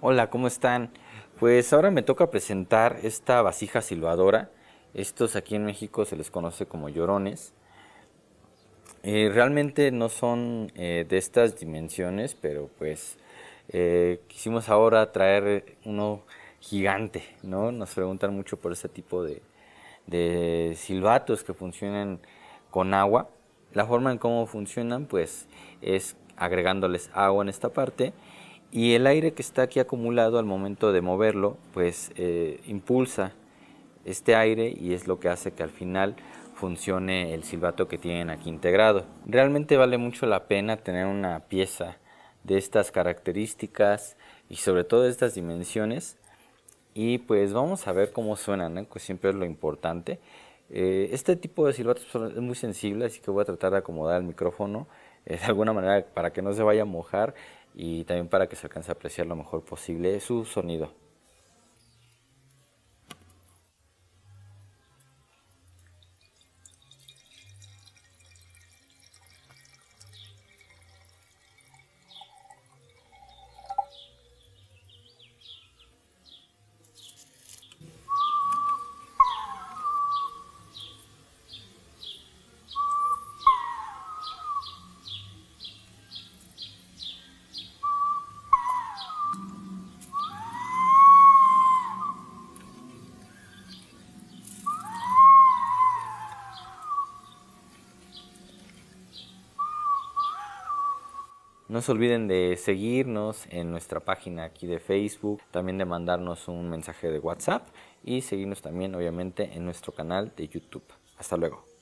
Hola, ¿cómo están? Pues ahora me toca presentar esta vasija silbadora. Estos aquí en México se les conoce como llorones. Eh, realmente no son eh, de estas dimensiones, pero pues eh, quisimos ahora traer uno gigante, ¿no? Nos preguntan mucho por este tipo de, de silbatos que funcionan con agua. La forma en cómo funcionan, pues, es agregándoles agua en esta parte y el aire que está aquí acumulado al momento de moverlo, pues eh, impulsa este aire y es lo que hace que al final funcione el silbato que tienen aquí integrado. Realmente vale mucho la pena tener una pieza de estas características y sobre todo de estas dimensiones y pues vamos a ver cómo suenan, que siempre es lo importante. Eh, este tipo de silbatos es muy sensible, así que voy a tratar de acomodar el micrófono eh, de alguna manera para que no se vaya a mojar y también para que se alcance a apreciar lo mejor posible su sonido. No se olviden de seguirnos en nuestra página aquí de Facebook, también de mandarnos un mensaje de WhatsApp y seguirnos también obviamente en nuestro canal de YouTube. Hasta luego.